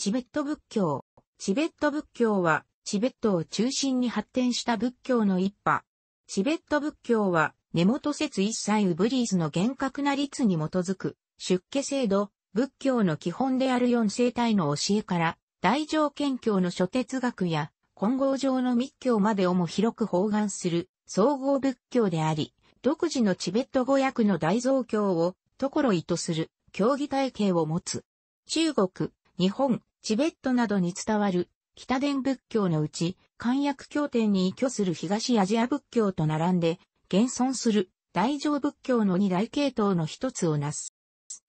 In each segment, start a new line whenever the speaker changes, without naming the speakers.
チベット仏教。チベット仏教は、チベットを中心に発展した仏教の一派。チベット仏教は、根元説一切ウブリーズの厳格な律に基づく、出家制度、仏教の基本である四聖体の教えから、大乗憲教の諸哲学や、混合上の密教までをも広く包含する、総合仏教であり、独自のチベット語訳の大蔵教を、ところ意図する、教義体系を持つ。中国、日本、チベットなどに伝わる北伝仏教のうち、漢訳経典に依拠する東アジア仏教と並んで、現存する大乗仏教の二大系統の一つをなす。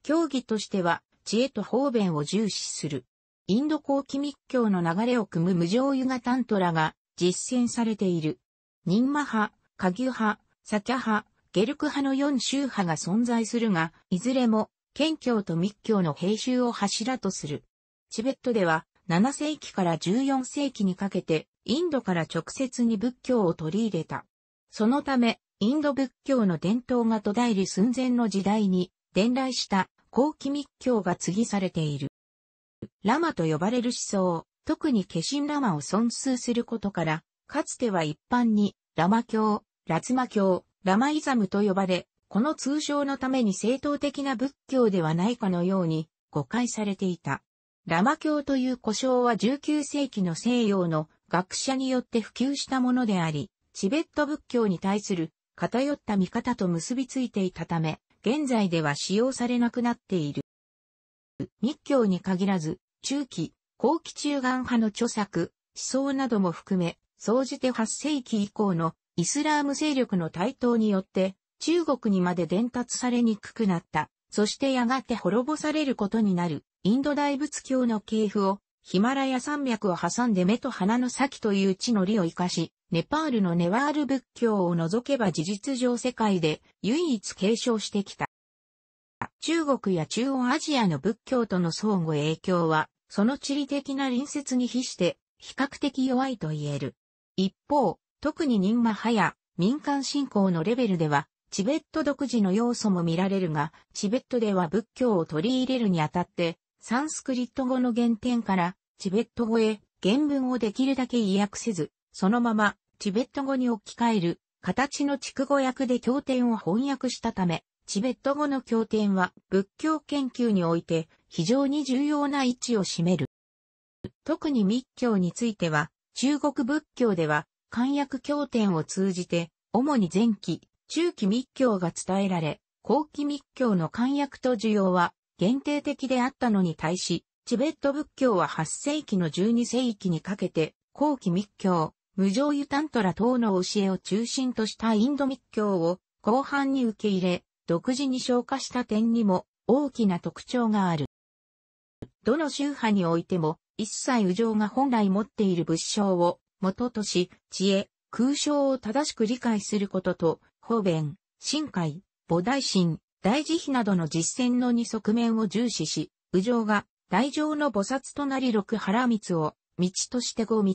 教義としては、知恵と方便を重視する。インド後期密教の流れを組む無常ユガタントラが実践されている。ニンマ派、カギュ派、サキャ派、ゲルク派の4宗派が存在するが、いずれも、謙教と密教の平衆を柱とする。チベットでは7世紀から14世紀にかけてインドから直接に仏教を取り入れた。そのため、インド仏教の伝統が途絶える寸前の時代に伝来した後期密教が継ぎされている。ラマと呼ばれる思想、特に化身ラマを尊崇することから、かつては一般にラマ教、ラツマ教、ラマイザムと呼ばれ、この通称のために正当的な仏教ではないかのように誤解されていた。ラマ教という呼称は19世紀の西洋の学者によって普及したものであり、チベット仏教に対する偏った見方と結びついていたため、現在では使用されなくなっている。密教に限らず、中期、後期中眼派の著作、思想なども含め、総じて8世紀以降のイスラーム勢力の台頭によって、中国にまで伝達されにくくなった。そしてやがて滅ぼされることになる。インド大仏教の系譜を、ヒマラヤ山脈を挟んで目と鼻の先という地の利を活かし、ネパールのネワール仏教を除けば事実上世界で唯一継承してきた。中国や中央アジアの仏教との相互影響は、その地理的な隣接に比して比較的弱いと言える。一方、特に任マ派や民間信仰のレベルでは、チベット独自の要素も見られるが、チベットでは仏教を取り入れるにあたって、サンスクリット語の原点からチベット語へ原文をできるだけ意訳せず、そのままチベット語に置き換える形の畜語訳で経典を翻訳したため、チベット語の経典は仏教研究において非常に重要な位置を占める。特に密教については、中国仏教では漢訳経典を通じて、主に前期、中期密教が伝えられ、後期密教の漢訳と需要は限定的であったのに対し、チベット仏教は8世紀の12世紀にかけて、後期密教、無常ユタントラ等の教えを中心としたインド密教を後半に受け入れ、独自に消化した点にも大きな特徴がある。どの宗派においても、一切右上が本来持っている仏性を元とし、知恵、空想を正しく理解することと、方便、深海、菩提心、大慈悲などの実践の二側面を重視し、右上が大乗の菩薩となり六原光を道として五道、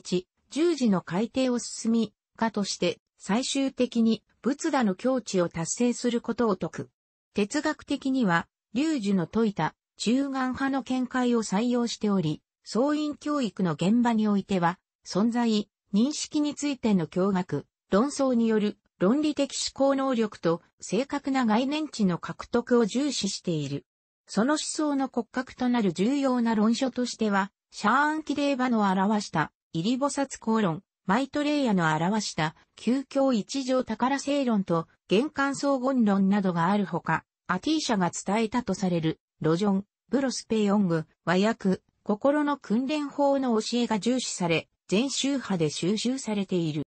十字の改定を進み、かとして最終的に仏陀の境地を達成することを説く。哲学的には、龍樹の説いた中眼派の見解を採用しており、総員教育の現場においては、存在、認識についての驚愕、論争による論理的思考能力と正確な概念値の獲得を重視している。その思想の骨格となる重要な論書としては、シャーン・キレーバの表した、イリボサツ公論、マイトレイヤの表した、究教一条宝正論と、玄関総言論などがあるほか、アティーシャが伝えたとされる、ロジョン、ブロスペヨング、和訳、心の訓練法の教えが重視され、全宗派で収集されている。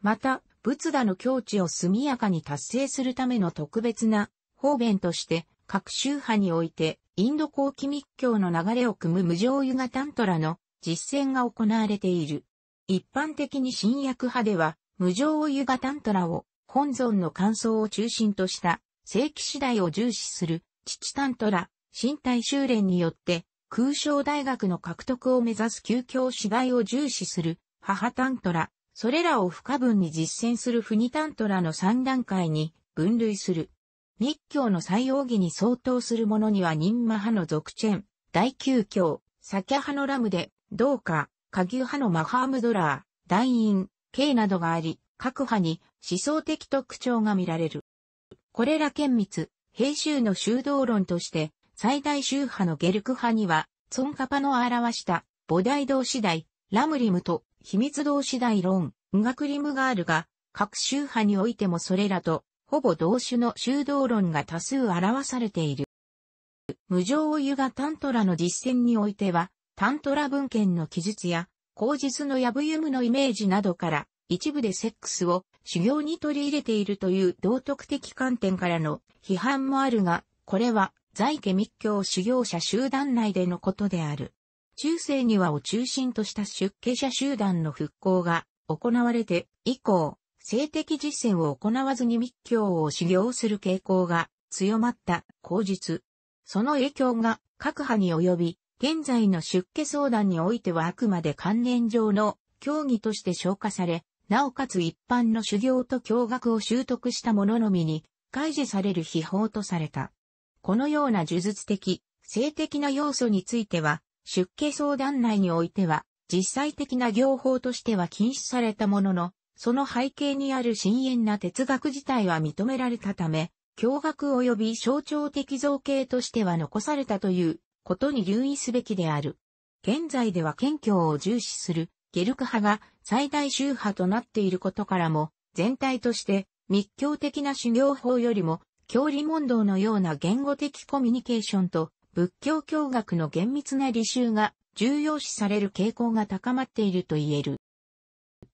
また、仏陀の境地を速やかに達成するための特別な方便として、各宗派において、インド後期密教の流れを組む無常ユガタントラの実践が行われている。一般的に新薬派では、無常ユガタントラを本尊の感想を中心とした正規次第を重視する父タントラ、身体修練によって空想大学の獲得を目指す旧教次第を重視する母タントラ、それらを不可分に実践するフニタントラの3段階に分類する。密教の採用義に相当するものには任魔派の俗チェン、大宮教、サキャ派のラムで、同化、下牛派のマハームドラー、大院、イなどがあり、各派に思想的特徴が見られる。これら県密、平州の修道論として、最大宗派のゲルク派には、ソンカパの表した、菩提道次第、ラムリムと秘密同士大論、ガクリムガールが、各宗派においてもそれらと、ほぼ同種の修道論が多数表されている。無常を湯がタントラの実践においては、タントラ文献の記述や、口実のヤブユムのイメージなどから、一部でセックスを修行に取り入れているという道徳的観点からの批判もあるが、これは在家密教修行者集団内でのことである。中世にはを中心とした出家者集団の復興が行われて以降、性的実践を行わずに密教を修行する傾向が強まった口実。その影響が各派に及び、現在の出家相談においてはあくまで関連上の教義として消化され、なおかつ一般の修行と教学を習得した者のみに、開示される秘宝とされた。このような呪術的、性的な要素については、出家相談内においては、実際的な行法としては禁止されたものの、その背景にある深淵な哲学自体は認められたため、驚愕及び象徴的造形としては残されたということに留意すべきである。現在では謙虚を重視するゲルク派が最大宗派となっていることからも、全体として密教的な修行法よりも、教理問答のような言語的コミュニケーションと仏教教学の厳密な履修が重要視される傾向が高まっていると言える。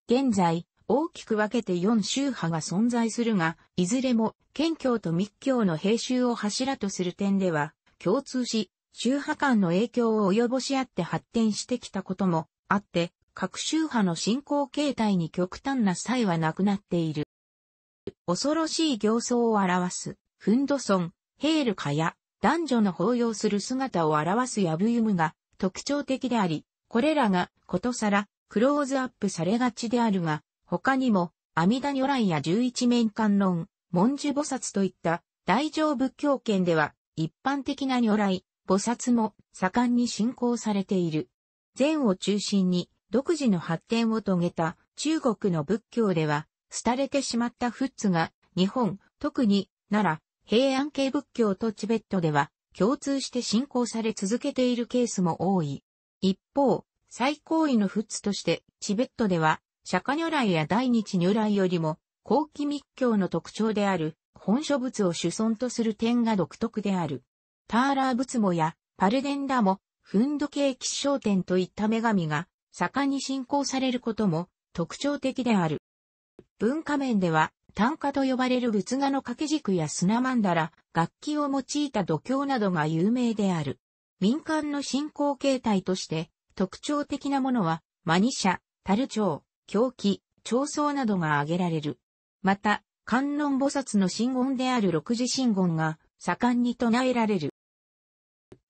現在、大きく分けて4宗派が存在するが、いずれも、県教と密教の平衆を柱とする点では、共通し、宗派間の影響を及ぼし合って発展してきたこともあって、各宗派の信仰形態に極端な差異はなくなっている。恐ろしい行走を表す、フンドソン、ヘールカや男女の抱擁する姿を表すヤブユムが特徴的であり、これらがことさらクローズアップされがちであるが、他にも阿弥陀如来や十一面観論、文殊菩薩といった大乗仏教圏では一般的な如来、菩薩も盛んに信仰されている。禅を中心に独自の発展を遂げた中国の仏教では、廃れてしまった仏が日本、特に奈良、平安系仏教とチベットでは共通して信仰され続けているケースも多い。一方、最高位の仏としてチベットでは釈迦如来や大日如来よりも後期密教の特徴である本書仏を主尊とする点が独特である。ターラー仏もやパルデンダもフンド系吉祥天といった女神が盛んに信仰されることも特徴的である。文化面では単価と呼ばれる仏画の掛け軸や砂曼荼羅、楽器を用いた度胸などが有名である。民間の信仰形態として、特徴的なものは、マニシャ、タルチョウ、狂気、長僧などが挙げられる。また、観音菩薩の信言である六字信言が盛んに唱えられる。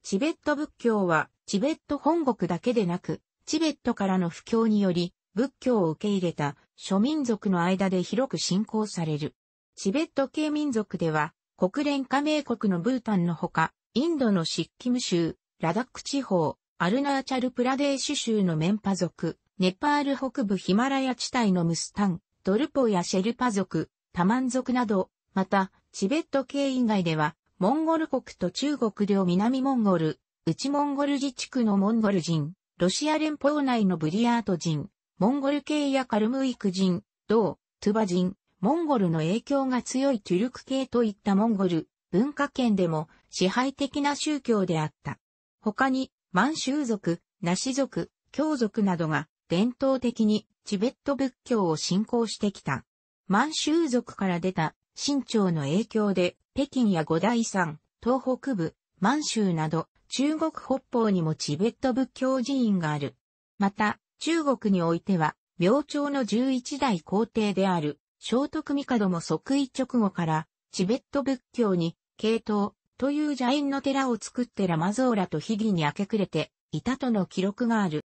チベット仏教は、チベット本国だけでなく、チベットからの布教により、仏教を受け入れた諸民族の間で広く信仰される。チベット系民族では、国連加盟国のブータンのほか、インドのシッキム州、ラダック地方、アルナーチャルプラデーシュ州のメンパ族、ネパール北部ヒマラヤ地帯のムスタン、ドルポやシェルパ族、タマン族など、また、チベット系以外では、モンゴル国と中国領南モンゴル、内モンゴル自治区のモンゴル人、ロシア連邦内のブリヤート人、モンゴル系やカルムイク人、銅、トゥバ人、モンゴルの影響が強いトゥルク系といったモンゴル文化圏でも支配的な宗教であった。他に満州族、ナシ族、教族などが伝統的にチベット仏教を信仰してきた。満州族から出た清朝の影響で北京や五大山、東北部、満州など中国北方にもチベット仏教寺院がある。また、中国においては、明朝の十一代皇帝である、聖徳帝も即位直後から、チベット仏教に、系統という邪因の寺を作ってラマゾーラと秘儀に明け暮れていたとの記録がある。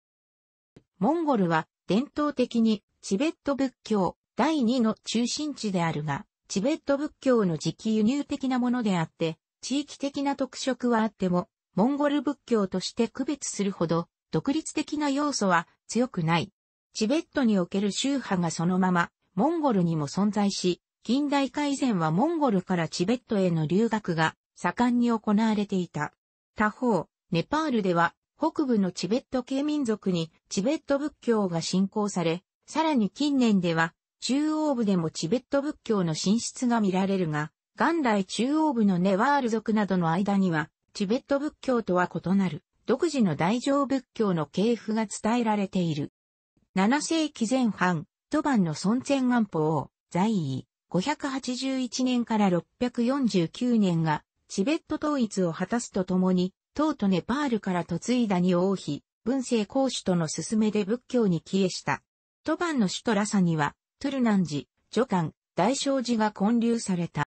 モンゴルは伝統的にチベット仏教第二の中心地であるが、チベット仏教の時期輸入的なものであって、地域的な特色はあっても、モンゴル仏教として区別するほど独立的な要素は強くない。チベットにおける宗派がそのまま、モンゴルにも存在し、近代化以前はモンゴルからチベットへの留学が盛んに行われていた。他方、ネパールでは北部のチベット系民族にチベット仏教が信仰され、さらに近年では中央部でもチベット仏教の進出が見られるが、元来中央部のネワール族などの間にはチベット仏教とは異なる独自の大乗仏教の系譜が伝えられている。7世紀前半、バンの孫前安保王、在位、581年から649年が、チベット統一を果たすとともに、唐とネパールから嫁いだに王妃、文政公主との勧めで仏教に帰依した。バンの首都ラサには、トゥルナンョカン大聖寺が建立された。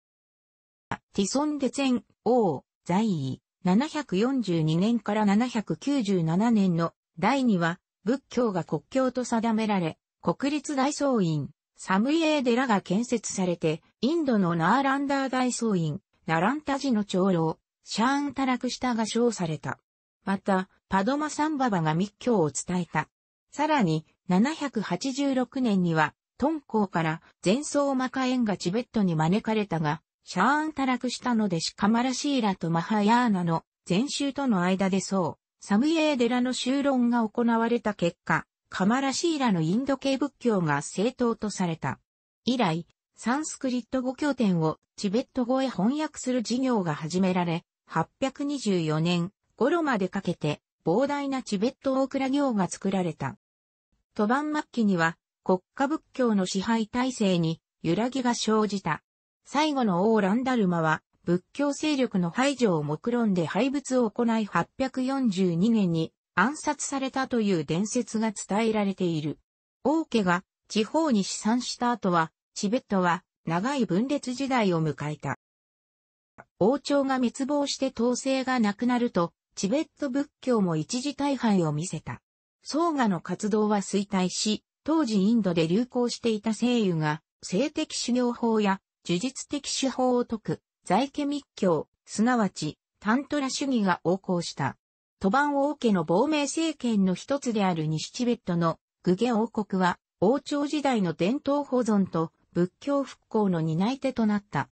ティソンデ前王、在位、742年から797年の第2は仏教が国教と定められ、国立大僧院、サムイエーデラが建設されて、インドのナーランダー大僧院、ナランタジの長老、シャーンタラクシタが称された。また、パドマサンババが密教を伝えた。さらに、786年には、トコウから前僧マカエンがチベットに招かれたが、シャーンタラクしたのでシカマラシーラとマハヤーナの全州との間でそう、サムイエーデラの修論が行われた結果、カマラシーラのインド系仏教が正当とされた。以来、サンスクリット語経典をチベット語へ翻訳する事業が始められ、824年頃までかけて膨大なチベット大ラ行が作られた。途ン末期には国家仏教の支配体制に揺らぎが生じた。最後の王ランダルマは、仏教勢力の排除を目論んで廃仏を行い842年に暗殺されたという伝説が伝えられている。王家が地方に資産した後は、チベットは長い分裂時代を迎えた。王朝が滅亡して統制がなくなると、チベット仏教も一時大敗を見せた。僧伽の活動は衰退し、当時インドで流行していた聖油が、性的修行法や呪術的手法を解く、在家密教、すなわち、タントラ主義が横行した。トバン王家の亡命政権の一つである西チベットのグゲ王国は、王朝時代の伝統保存と仏教復興の担い手となった。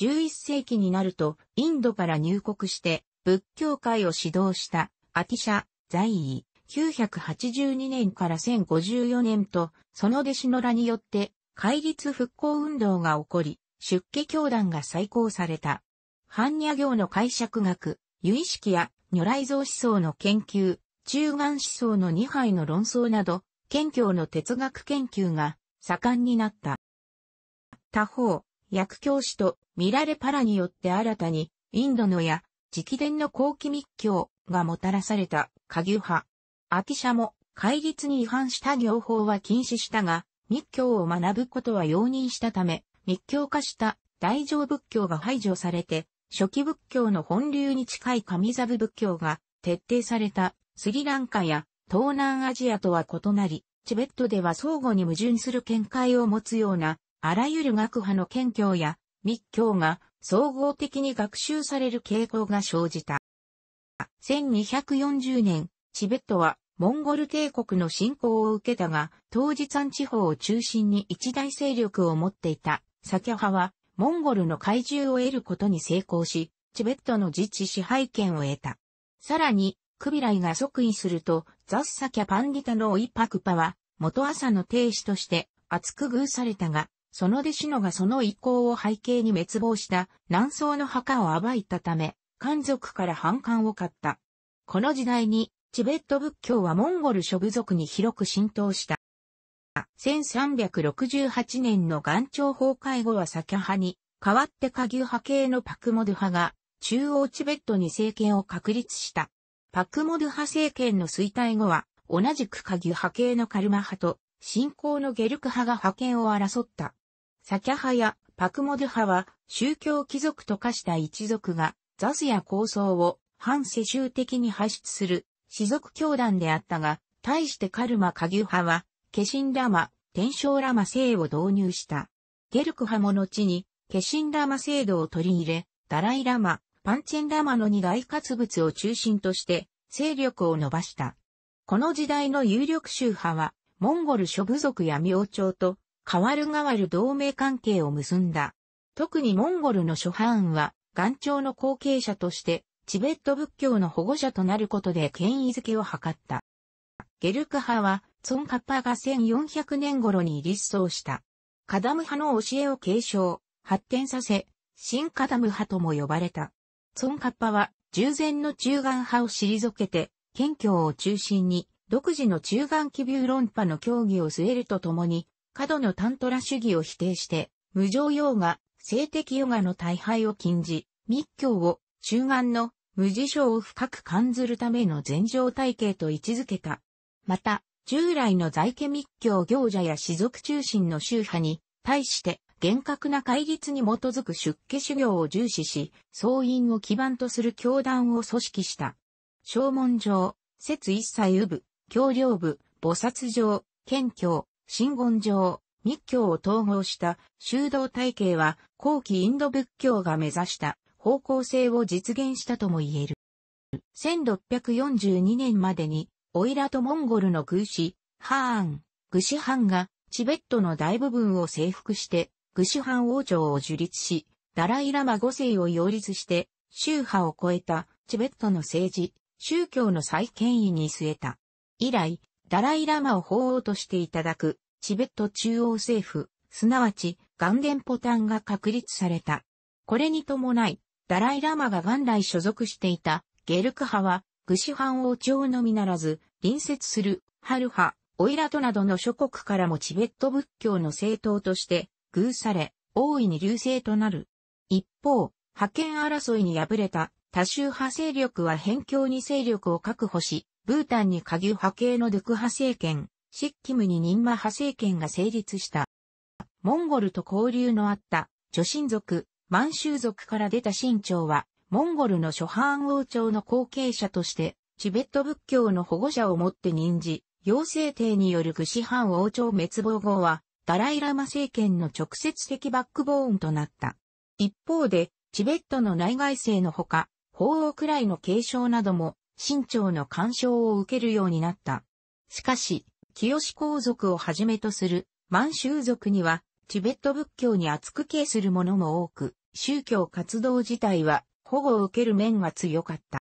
11世紀になると、インドから入国して、仏教界を指導した、アティシャ、在位、982年から1054年と、その弟子の羅によって、戒律復興運動が起こり、出家教団が再興された。般若行の解釈学、由意識や如来像思想の研究、中眼思想の二杯の論争など、謙虚の哲学研究が盛んになった。他方、薬教師とミラレパラによって新たに、インドのや直伝の後期密教がもたらされた下ュ派。アシャも戒律に違反した行法は禁止したが、密教を学ぶことは容認したため、密教化した大乗仏教が排除されて、初期仏教の本流に近い神座部仏教が徹底されたスリランカや東南アジアとは異なり、チベットでは相互に矛盾する見解を持つような、あらゆる学派の研究や密教が総合的に学習される傾向が生じた。1240年、チベットはモンゴル帝国の侵攻を受けたが、当時山地方を中心に一大勢力を持っていた、サキャ派は、モンゴルの怪獣を得ることに成功し、チベットの自治支配権を得た。さらに、クビライが即位すると、ザッサキャパンギタのオイパクパは、元朝の帝子として、厚く遇されたが、その弟子のがその意向を背景に滅亡した南宋の墓を暴いたため、漢族から反感を買った。この時代にチベット仏教はモンゴル諸部族に広く浸透した。1368年の岩朝崩壊後はサキャ派に、代わってカギュ派系のパクモド派が、中央チベットに政権を確立した。パクモド派政権の衰退後は、同じくカギュ派系のカルマ派と、信仰のゲルク派が派遣を争った。サキャ派やパクモド派は宗教貴族と化した一族がザスや構想を反世襲的に排出する士族教団であったが、対してカルマ下ュ派は、化身ラマ、天正ラマ制を導入した。ゲルク派も後に、化身ラマ制度を取り入れ、ダライラマ、パンチェンラマの二大活物を中心として、勢力を伸ばした。この時代の有力宗派は、モンゴル諸部族や明朝と、変わる変わる同盟関係を結んだ。特にモンゴルの諸藩は、元朝の後継者として、チベット仏教の保護者となることで権威づけを図った。ゲルク派は、ツォンカッパが1400年頃に立宗した。カダム派の教えを継承、発展させ、新カダム派とも呼ばれた。ツォンカッパは、従前の中眼派を退けて、謙虚を中心に、独自の中眼気流論派の協議を据えるとともに、過度のタントラ主義を否定して、無常ヨガ、性的ヨガの大敗を禁じ、密教を中眼の無事象を深く感ずるための禅情体系と位置づけた。また、従来の在家密教行者や士族中心の宗派に対して厳格な戒律に基づく出家修行を重視し、僧院を基盤とする教団を組織した。正門上、説一切有部、教領部、菩薩上、謙教、真言上、密教を統合した修道体系は後期インド仏教が目指した方向性を実現したとも言える。1642年までに、オイラとモンゴルの軍師、ハーン、グシハンが、チベットの大部分を征服して、グシハン王朝を樹立し、ダライラマ5世を擁立して、宗派を超えたチベットの政治、宗教の再権威に据えた。以来、ダライラマを法王としていただく、チベット中央政府、すなわち、ガンデンポタンが確立された。これに伴い、ダライラマが元来所属していたゲルク派は、グシ藩王朝のみならず、隣接するハル派、オイラトなどの諸国からもチベット仏教の政党として、偶され、大いに隆盛となる。一方、覇権争いに敗れた多州派勢力は辺境に勢力を確保し、ブータンに下牛派系のドゥク派政権、シッキムにニンマ派政権が成立した。モンゴルと交流のあった、女真族、満州族から出た清朝は、モンゴルの諸藩王朝の後継者として、チベット仏教の保護者をもって任じ、陽精帝による愚子藩王朝滅亡後は、ダライラマ政権の直接的バックボーンとなった。一方で、チベットの内外政のほか、法王くらいの継承なども、清朝の干渉を受けるようになった。しかし、清皇族をはじめとする満州族には、チベット仏教に厚く敬する者も多く、宗教活動自体は保護を受ける面が強かった。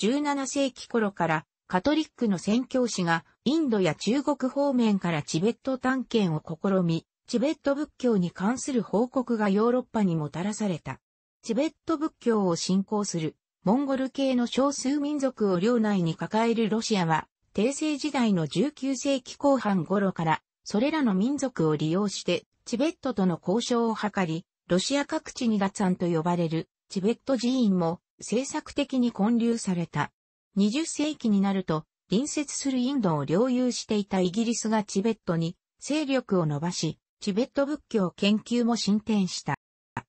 17世紀頃からカトリックの宣教師がインドや中国方面からチベット探検を試み、チベット仏教に関する報告がヨーロッパにもたらされた。チベット仏教を信仰するモンゴル系の少数民族を領内に抱えるロシアは、帝政時代の19世紀後半頃から、それらの民族を利用して、チベットとの交渉を図り、ロシア各地にガツァンと呼ばれるチベット寺院も政策的に建立された。20世紀になると、隣接するインドを領有していたイギリスがチベットに勢力を伸ばし、チベット仏教研究も進展した。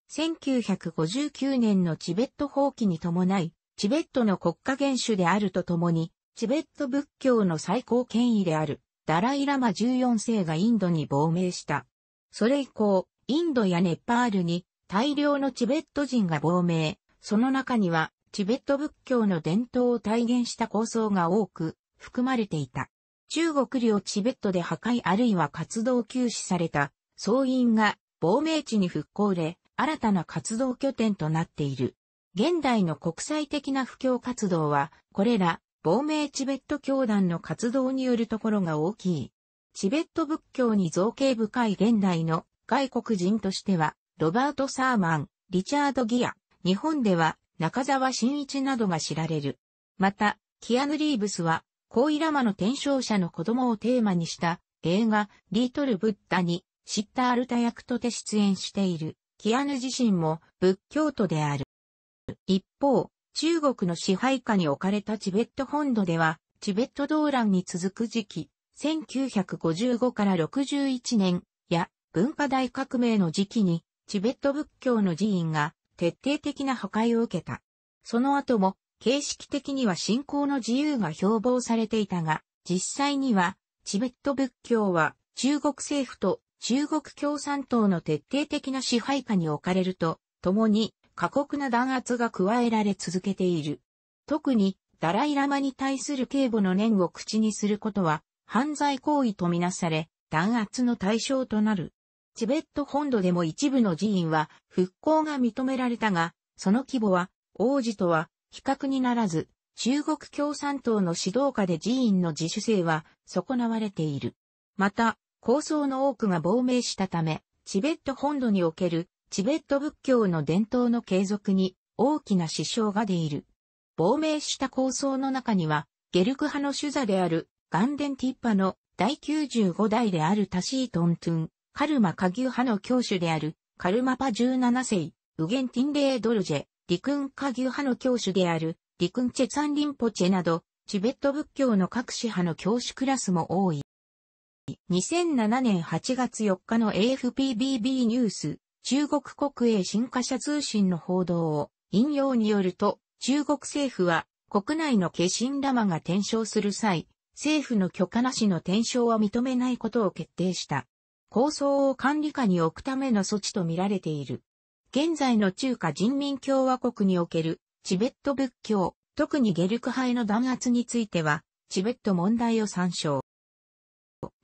1959年のチベット放棄に伴い、チベットの国家元首であるとともに、チベット仏教の最高権威である、ダライラマ14世がインドに亡命した。それ以降、インドやネパールに大量のチベット人が亡命、その中にはチベット仏教の伝統を体現した構想が多く含まれていた。中国領チベットで破壊あるいは活動休止された総員が亡命地に復興で新たな活動拠点となっている。現代の国際的な布教活動は、これら亡命チベット教団の活動によるところが大きい。チベット仏教に造形深い現代の外国人としては、ロバート・サーマン、リチャード・ギア、日本では中沢新一などが知られる。また、キアヌ・リーブスは、コイラマの転生者の子供をテーマにした映画、リートル・ブッダに、シッタールタ役とて出演している。キアヌ自身も仏教徒である。一方、中国の支配下に置かれたチベット本土では、チベット動乱に続く時期、1955から61年、文化大革命の時期に、チベット仏教の寺院が徹底的な破壊を受けた。その後も、形式的には信仰の自由が標榜されていたが、実際には、チベット仏教は中国政府と中国共産党の徹底的な支配下に置かれると、共に過酷な弾圧が加えられ続けている。特に、ダライラマに対する警護の念を口にすることは、犯罪行為とみなされ、弾圧の対象となる。チベット本土でも一部の寺院は復興が認められたが、その規模は王子とは比較にならず、中国共産党の指導下で寺院の自主性は損なわれている。また、構想の多くが亡命したため、チベット本土におけるチベット仏教の伝統の継続に大きな支障が出いる。亡命した構想の中には、ゲルク派の主座であるガンデンティッパの第95代であるタシートントゥン、カルマ下牛派の教主である、カルマパ17世、ウゲンティンレードルジェ、リクン下牛派の教主である、リクンチェツァンリンポチェなど、チベット仏教の各支派の教師クラスも多い。2007年8月4日の AFPBB ニュース、中国国営新華社通信の報道を引用によると、中国政府は国内の化身ラマが転生する際、政府の許可なしの転生は認めないことを決定した。構想を管理下に置くための措置とみられている。現在の中華人民共和国におけるチベット仏教、特にゲルク派への弾圧については、チベット問題を参照。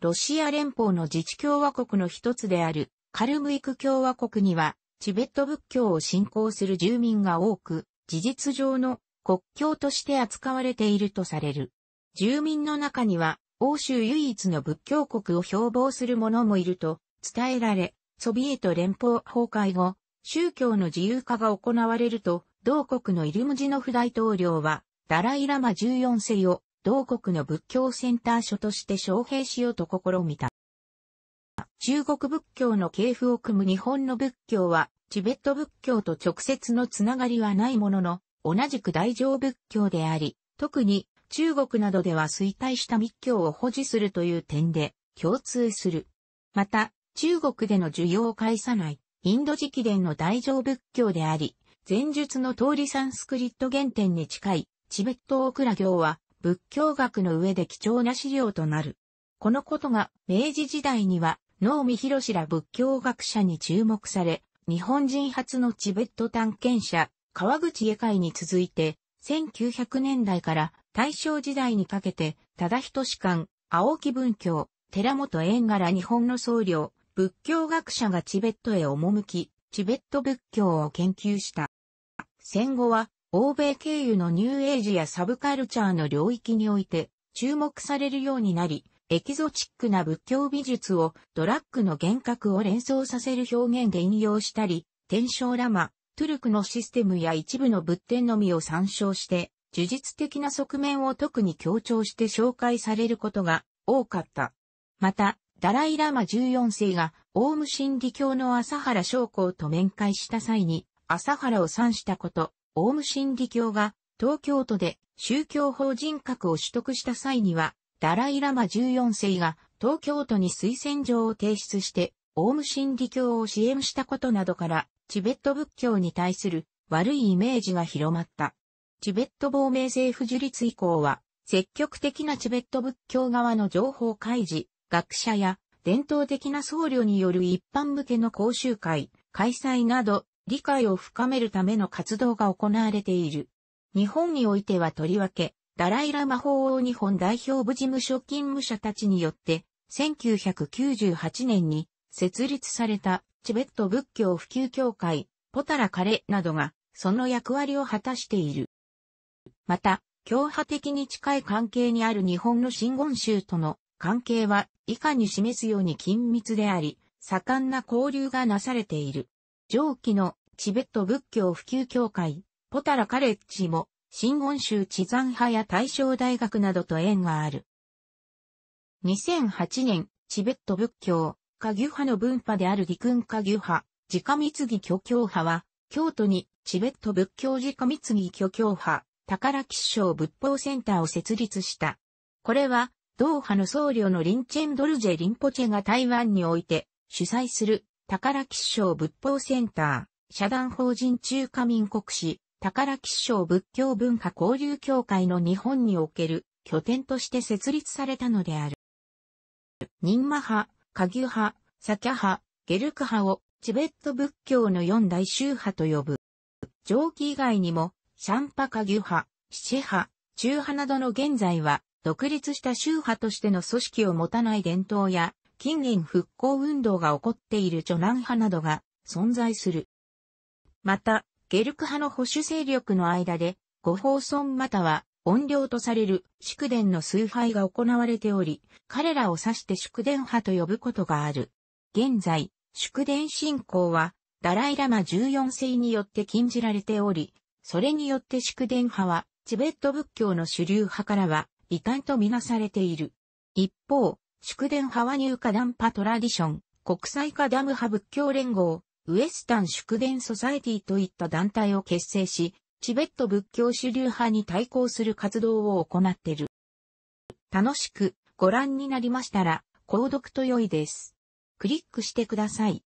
ロシア連邦の自治共和国の一つであるカルムイク共和国には、チベット仏教を信仰する住民が多く、事実上の国境として扱われているとされる。住民の中には、欧州唯一の仏教国を標榜する者もいると伝えられ、ソビエト連邦崩壊後、宗教の自由化が行われると、同国のイルムジノフ大統領は、ダライラマ14世を同国の仏教センター所として招聘しようと試みた。中国仏教の系譜を組む日本の仏教は、チベット仏教と直接のつながりはないものの、同じく大乗仏教であり、特に中国などでは衰退した密教を保持するという点で共通する。また、中国での需要を介さないインド直伝の大乗仏教であり、前述の通りサンスクリット原点に近いチベットオクラ行は仏教学の上で貴重な資料となる。このことが明治時代には能見博士ら仏教学者に注目され、日本人初のチベット探検者、川口家会に続いて、1900年代から大正時代にかけて、忠仁官、青木文教、寺本縁柄日本の僧侶、仏教学者がチベットへ赴き、チベット仏教を研究した。戦後は、欧米経由のニューエイジやサブカルチャーの領域において、注目されるようになり、エキゾチックな仏教美術をドラッグの幻覚を連想させる表現で引用したり、天正ラマ、トゥルクのシステムや一部の仏典のみを参照して、呪術的な側面を特に強調して紹介されることが多かった。また、ダライラマ14世が、オウム真理教の朝原将校と面会した際に、朝原を賛したこと、オウム真理教が、東京都で宗教法人格を取得した際には、ダライラマ14世が、東京都に推薦状を提出して、オウム真理教を支援したことなどから、チベット仏教に対する悪いイメージが広まった。チベット亡命政府樹立以降は、積極的なチベット仏教側の情報開示、学者や伝統的な僧侶による一般向けの講習会、開催など、理解を深めるための活動が行われている。日本においてはとりわけ、ダライラ魔法王日本代表部事務所勤務者たちによって、1998年に設立されたチベット仏教普及協会、ポタラカレなどが、その役割を果たしている。また、共派的に近い関係にある日本の真言宗との関係は以下に示すように緊密であり、盛んな交流がなされている。上記のチベット仏教普及協会、ポタラカレッジも、真言宗地山派や大正大学などと縁がある。2008年、チベット仏教、下牛派の分派である陸軍下牛派、自家密義虚教派は、京都にチベット仏教自家密義虚教派、宝吉祥仏法センターを設立した。これは、ドーハの僧侶のリンチェンドルジェ・リンポチェが台湾において主催する宝吉祥仏法センター、社団法人中華民国史、宝吉祥仏教文化交流協会の日本における拠点として設立されたのである。任魔派、下牛派、サキャ派、ゲルク派をチベット仏教の四大宗派と呼ぶ。上記以外にもシャンパカギュ派、シシ派、中派などの現在は、独立した宗派としての組織を持たない伝統や、近年復興運動が起こっているジョナン派などが存在する。また、ゲルク派の保守勢力の間で、ご法尊または音量とされる祝殿の崇拝が行われており、彼らを指して祝殿派と呼ぶことがある。現在、祝殿信仰は、ダライラマ14世によって禁じられており、それによって祝電派は、チベット仏教の主流派からは、異端とみなされている。一方、祝電派は入荷ー派ダンパトラディション、国際化ダム派仏教連合、ウエスタン祝電ソサエティといった団体を結成し、チベット仏教主流派に対抗する活動を行っている。楽しくご覧になりましたら、購読と良いです。クリックしてください。